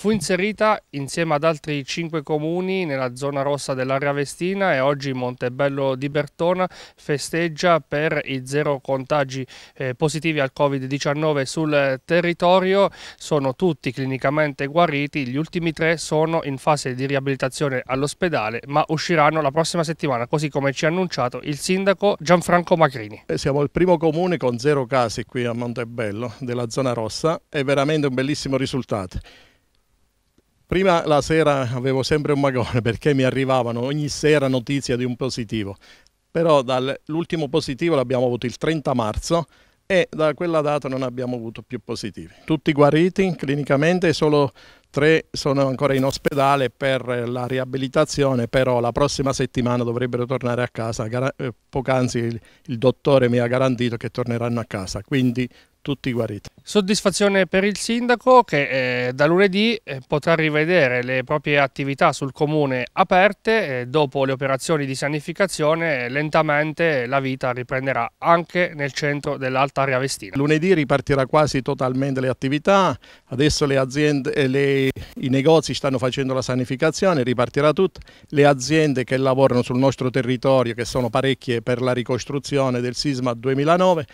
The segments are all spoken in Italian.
Fu inserita insieme ad altri cinque comuni nella zona rossa dell'area vestina e oggi Montebello di Bertona festeggia per i zero contagi eh, positivi al Covid-19 sul territorio. Sono tutti clinicamente guariti, gli ultimi tre sono in fase di riabilitazione all'ospedale ma usciranno la prossima settimana così come ci ha annunciato il sindaco Gianfranco Macrini. Eh, siamo il primo comune con zero casi qui a Montebello della zona rossa, è veramente un bellissimo risultato. Prima la sera avevo sempre un magone perché mi arrivavano ogni sera notizie di un positivo, però dall'ultimo positivo l'abbiamo avuto il 30 marzo e da quella data non abbiamo avuto più positivi. Tutti guariti clinicamente, solo tre sono ancora in ospedale per la riabilitazione, però la prossima settimana dovrebbero tornare a casa. Eh, poc'anzi il, il dottore mi ha garantito che torneranno a casa, quindi tutti guariti. Soddisfazione per il sindaco che eh, da lunedì eh, potrà rivedere le proprie attività sul comune aperte e eh, dopo le operazioni di sanificazione eh, lentamente la vita riprenderà anche nel centro dell'Alta Area Vestina. Lunedì ripartirà quasi totalmente le attività, adesso le aziende, le, i negozi stanno facendo la sanificazione, ripartirà tutto, le aziende che lavorano sul nostro territorio che sono parecchie per la ricostruzione del sisma 2009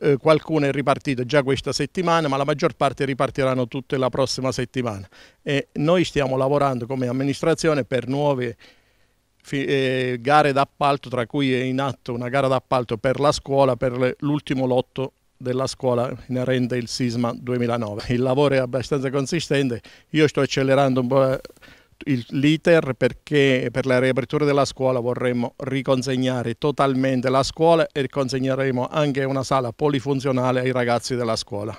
eh, qualcuno è ripartito già questa settimana, ma la maggior parte ripartiranno tutte la prossima settimana. E noi stiamo lavorando come amministrazione per nuove eh, gare d'appalto, tra cui è in atto una gara d'appalto per la scuola, per l'ultimo lotto della scuola inerente il sisma 2009. Il lavoro è abbastanza consistente, io sto accelerando un po' eh, l'iter perché per la riapertura della scuola vorremmo riconsegnare totalmente la scuola e riconsegneremo anche una sala polifunzionale ai ragazzi della scuola.